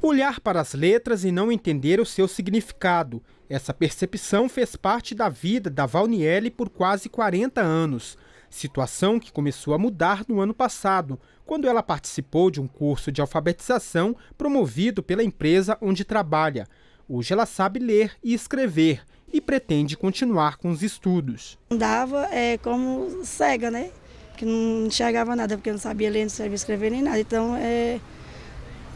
Olhar para as letras e não entender o seu significado. Essa percepção fez parte da vida da Valniele por quase 40 anos. Situação que começou a mudar no ano passado, quando ela participou de um curso de alfabetização promovido pela empresa onde trabalha. Hoje ela sabe ler e escrever e pretende continuar com os estudos. Andava é, como cega, né? Que não enxergava nada, porque não sabia ler, não sabia escrever nem nada. Então, é,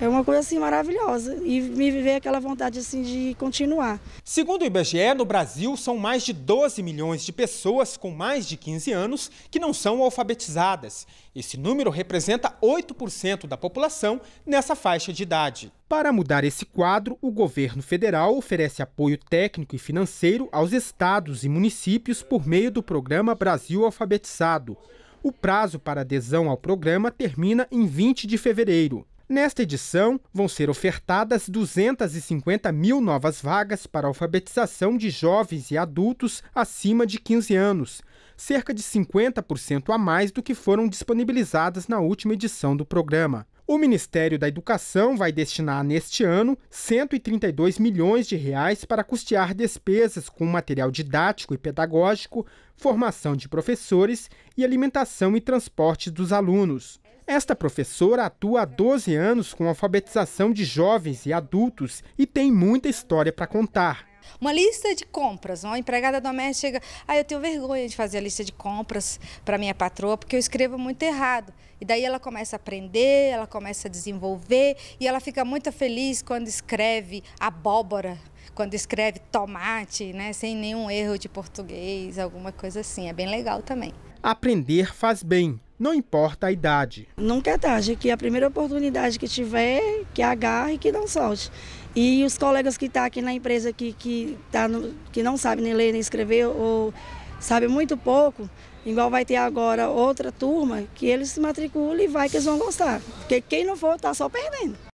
é uma coisa assim maravilhosa e me viver aquela vontade assim de continuar. Segundo o IBGE, no Brasil são mais de 12 milhões de pessoas com mais de 15 anos que não são alfabetizadas. Esse número representa 8% da população nessa faixa de idade. Para mudar esse quadro, o governo federal oferece apoio técnico e financeiro aos estados e municípios por meio do programa Brasil Alfabetizado. O prazo para adesão ao programa termina em 20 de fevereiro. Nesta edição, vão ser ofertadas 250 mil novas vagas para alfabetização de jovens e adultos acima de 15 anos, cerca de 50% a mais do que foram disponibilizadas na última edição do programa. O Ministério da Educação vai destinar neste ano 132 milhões de reais para custear despesas com material didático e pedagógico, formação de professores e alimentação e transporte dos alunos. Esta professora atua há 12 anos com alfabetização de jovens e adultos e tem muita história para contar. Uma lista de compras, uma empregada doméstica chega, ah, eu tenho vergonha de fazer a lista de compras para minha patroa, porque eu escrevo muito errado. E daí ela começa a aprender, ela começa a desenvolver e ela fica muito feliz quando escreve abóbora, quando escreve tomate, né, sem nenhum erro de português, alguma coisa assim. É bem legal também. Aprender faz bem não importa a idade. Nunca é tarde, que a primeira oportunidade que tiver, que agarre e que não solte. E os colegas que estão tá aqui na empresa que, que, tá no, que não sabem nem ler nem escrever ou sabem muito pouco, igual vai ter agora outra turma, que eles se matriculam e vai que eles vão gostar. Porque quem não for está só perdendo.